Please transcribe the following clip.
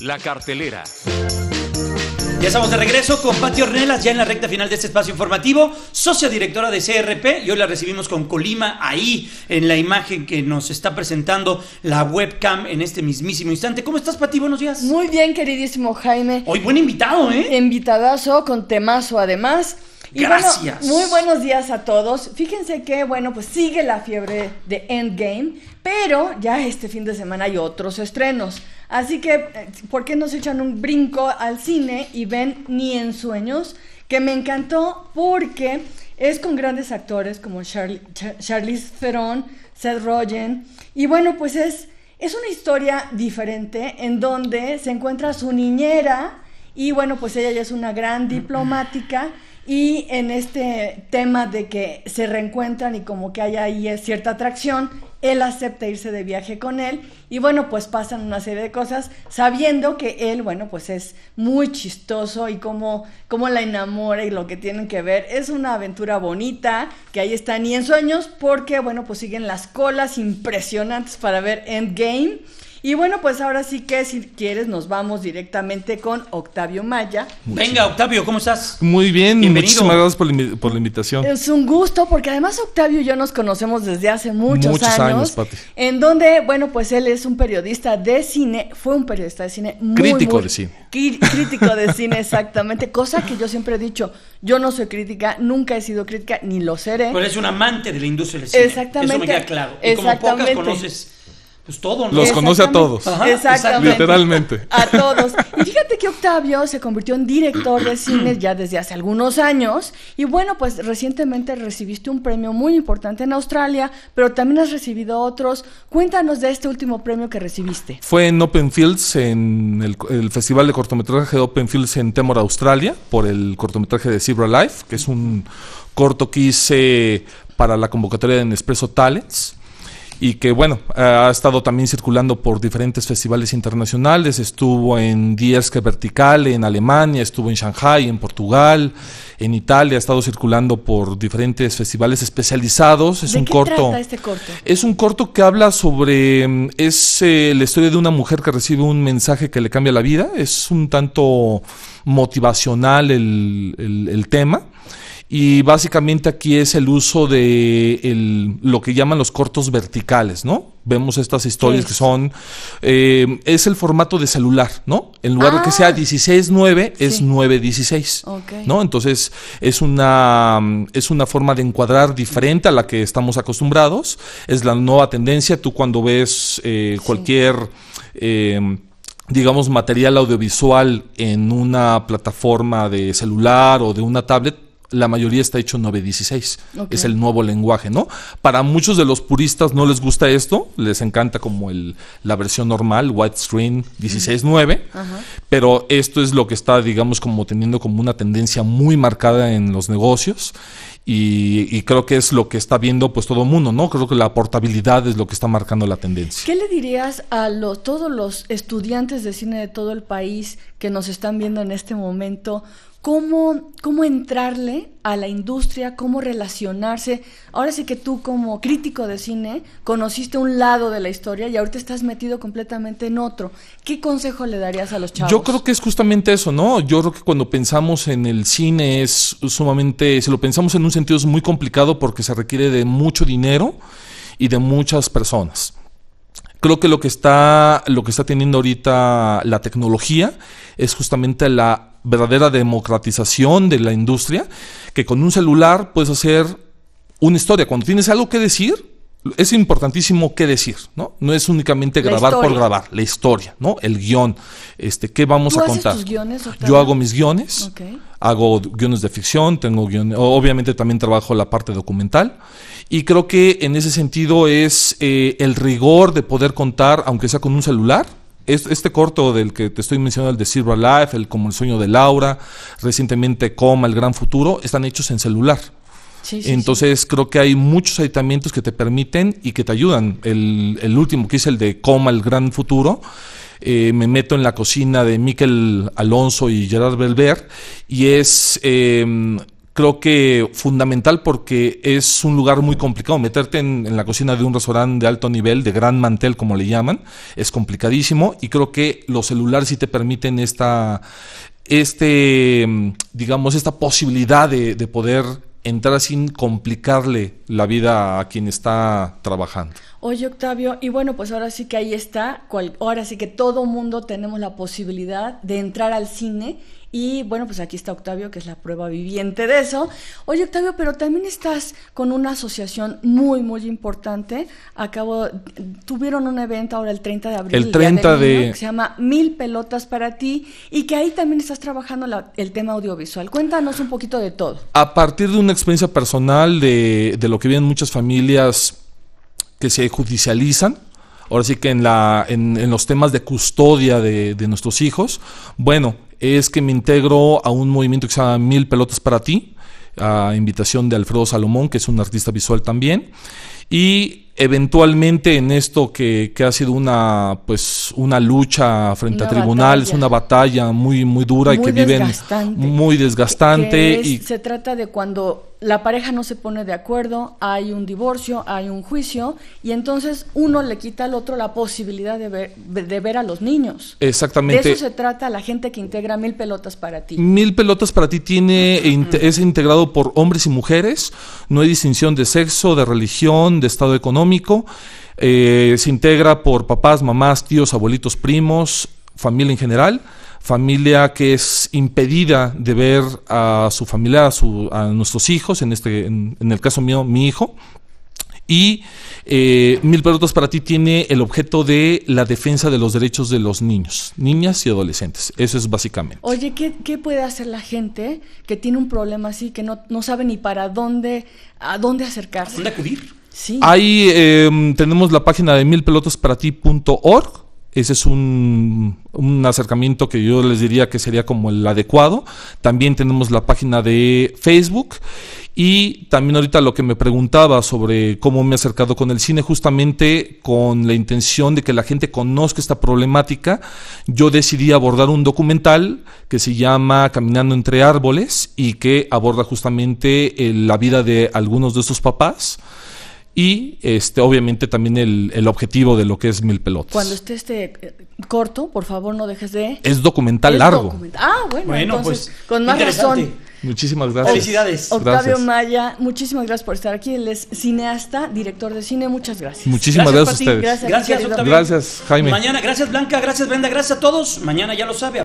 La cartelera. Ya estamos de regreso con Patio Ornelas, ya en la recta final de este espacio informativo, socia directora de CRP, y hoy la recibimos con Colima ahí, en la imagen que nos está presentando la webcam en este mismísimo instante. ¿Cómo estás, Pati? Buenos días. Muy bien, queridísimo Jaime. Hoy buen invitado, ¿eh? Invitadazo, con temazo además. Gracias. muy buenos días a todos. Fíjense que, bueno, pues sigue la fiebre de Endgame, pero ya este fin de semana hay otros estrenos. Así que, eh, ¿por qué no se echan un brinco al cine y ven Ni en Sueños? Que me encantó porque es con grandes actores como Charlie, Charlize Theron, Seth Rogen. Y bueno, pues es, es una historia diferente en donde se encuentra su niñera y bueno, pues ella ya es una gran diplomática. Y en este tema de que se reencuentran y como que hay ahí eh, cierta atracción, él acepta irse de viaje con él y bueno, pues pasan una serie de cosas sabiendo que él, bueno, pues es muy chistoso y cómo, como la enamora y lo que tienen que ver. Es una aventura bonita que ahí están y en sueños porque, bueno, pues siguen las colas impresionantes para ver Endgame. Y bueno, pues ahora sí que si quieres nos vamos directamente con Octavio Maya. Venga, Octavio, ¿cómo estás? Muy bien, Bienvenido. muchísimas gracias por la, invitación. Es un gusto porque además Octavio y yo nos conocemos desde hace muchos, muchos años. En donde, bueno, pues él es un periodista de cine, fue un periodista de cine muy, crítico de cine. Crítico de cine, exactamente. Cosa que yo siempre he dicho, yo no soy crítica, nunca he sido crítica, ni lo seré. Pero es un amante de la industria del cine. Exactamente. Eso me claro. Y como pocas conoces pues Los conoce a todos. exactamente. Literalmente. A todos. Y fíjate que Octavio se convirtió en director de cine ya desde hace algunos años. Y bueno, pues recientemente recibiste un premio muy importante en Australia, pero también has recibido otros. Cuéntanos de este último premio que recibiste. Fue en Open Fields, en el, Festival de Cortometraje de Open Fields en Temor, Australia, por el cortometraje de Zebra Life, que es un corto que hice para la convocatoria de Nespresso Talents y que bueno, ha estado también circulando por diferentes festivales internacionales, estuvo en Dierske Vertical en Alemania, estuvo en Shanghai, en Portugal, en Italia, ha estado circulando por diferentes festivales especializados. Es ¿De un qué corto. Trata este corto? Es un corto que habla sobre mm, es eh, la historia de una mujer que recibe un mensaje que le cambia la vida, es un tanto motivacional el, el tema y básicamente aquí es el uso de lo que llaman los cortos verticales, ¿no? Vemos estas historias que son, eh, es el formato de celular, ¿no? En lugar de que sea 16-9, ah. es 9-16, ¿no? Entonces es una, es una forma de encuadrar diferente a la que estamos acostumbrados, es la nueva tendencia, tú cuando ves eh, cualquier... Em, digamos, material audiovisual en una plataforma de celular o de una tablet, la mayoría está hecho 916. Es el nuevo lenguaje, ¿no? Para muchos de los puristas no les gusta esto, les encanta como el, la versión normal, widescreen 169, pero esto es lo que está, digamos, como teniendo como una tendencia muy marcada en los negocios. Y, creo que es lo que está viendo pues todo el mundo, ¿no? Creo que la portabilidad es lo que está marcando la tendencia. ¿Qué le dirías a todos los estudiantes de cine de todo el país que nos están viendo en este momento? cómo, cómo entrarle a la industria, cómo relacionarse. Ahora sí que tú como crítico de cine conociste un lado de la historia y ahorita estás metido completamente en otro. ¿Qué consejo le darías a los chavos? Yo creo que es justamente eso, ¿no? Yo creo que cuando pensamos en el cine es sumamente, si lo pensamos en un sentido es muy complicado porque se requiere de mucho dinero y de muchas personas. Creo que lo que está, lo que está teniendo ahorita la tecnología es justamente la verdadera democratización de la industria, que con un celular puedes hacer una historia. Cuando tienes algo que decir, es importantísimo qué decir, ¿no? No es únicamente grabar por grabar, la historia, ¿no? El guión, este, qué vamos a contar. Yo hago mis guiones. Okay hago guiones de ficción, tengo obviamente también trabajo la parte documental y creo que en ese sentido es eh, el rigor de poder contar, aunque sea con un celular, este corto del que te estoy mencionando, el de Silver Life, el Como el sueño de Laura, recientemente Coma, El Gran Futuro, están hechos en celular. Entonces creo que hay muchos ayuntamientos que te permiten y que te ayudan. El, el último que es el de Coma, El Gran Futuro, eh, me meto en la cocina de Miquel Alonso y Gerard Belver y es... Em, creo que fundamental porque es un lugar muy complicado. Meterte en, la cocina de un restaurante de alto nivel, de gran mantel como le llaman, es complicadísimo y creo que los celulares sí te permiten esta, este, em, digamos, esta posibilidad de poder entrar sin complicarle la vida a quien está trabajando. Oye, Octavio, y bueno, pues ahora sí que ahí está, cual, ahora sí que todo mundo tenemos la posibilidad de entrar al cine. Y bueno, pues aquí está Octavio, que es la prueba viviente de eso. Oye, Octavio, pero también estás con una asociación muy, muy importante. Acabo, tuvieron un evento ahora el 30 de abril. El 30 de... se llama Mil Pelotas para ti y que ahí también estás trabajando el tema audiovisual. Cuéntanos un poquito de todo. A partir de una experiencia personal de, de lo que vienen muchas familias que se judicializan, ahora sí que en, la, en, en los temas de custodia de, de, nuestros hijos, bueno, es que me integro a un movimiento que se llama Mil Pelotas para Ti, a invitación de Alfredo Salomón, que es un artista visual también, y eventualmente en esto que, ha sido una pues una lucha frente a tribunales, una batalla muy muy dura y que viven muy desgastante se trata de cuando la pareja no se pone de acuerdo, hay un divorcio, hay un juicio, y entonces uno le quita al otro la posibilidad de ver, a los niños. Exactamente. De eso se trata la gente que integra Mil Pelotas para ti. Mil Pelotas para ti tiene, es integrado por hombres y mujeres, no hay distinción de sexo, de religión, de estado económico. Eh, se integra por papás, mamás, tíos, abuelitos, primos, familia en general, familia que es impedida de ver a su familia, a, nuestros hijos, en, este, en, el caso mío, mi hijo. Y eh, Mil Pelotas para ti tiene el objeto de la defensa de los derechos de los niños, niñas y adolescentes. Eso es básicamente. Oye, ¿qué, puede hacer la gente que tiene un problema así, que no, sabe ni para dónde, a dónde acercarse? ¿Dónde acudir? Sí. Ahí em, tenemos la página de milpelotasparati.org ese es un, acercamiento que yo les diría que sería como el adecuado. También tenemos la página de Facebook. Y también ahorita lo que me preguntaba sobre cómo me he acercado con el cine, justamente con la intención de que la gente conozca esta problemática, yo decidí abordar un documental que se llama Caminando entre árboles y que aborda justamente eh, la vida de algunos de estos papás y este, obviamente también el, objetivo de lo que es Mil Pelotas. Cuando esté este eh, corto, por favor no dejes de... Es documental largo. Documental. ah, bueno, pues, con más razón. Muchísimas gracias. Felicidades. Octavio Maya, muchísimas gracias por estar aquí. Él es cineasta, director de cine. Muchas gracias. Muchísimas gracias, a ustedes. Gracias, gracias Gracias, Jaime. Mañana, gracias, Blanca. Gracias, Brenda. Gracias a todos. Mañana ya lo sabe.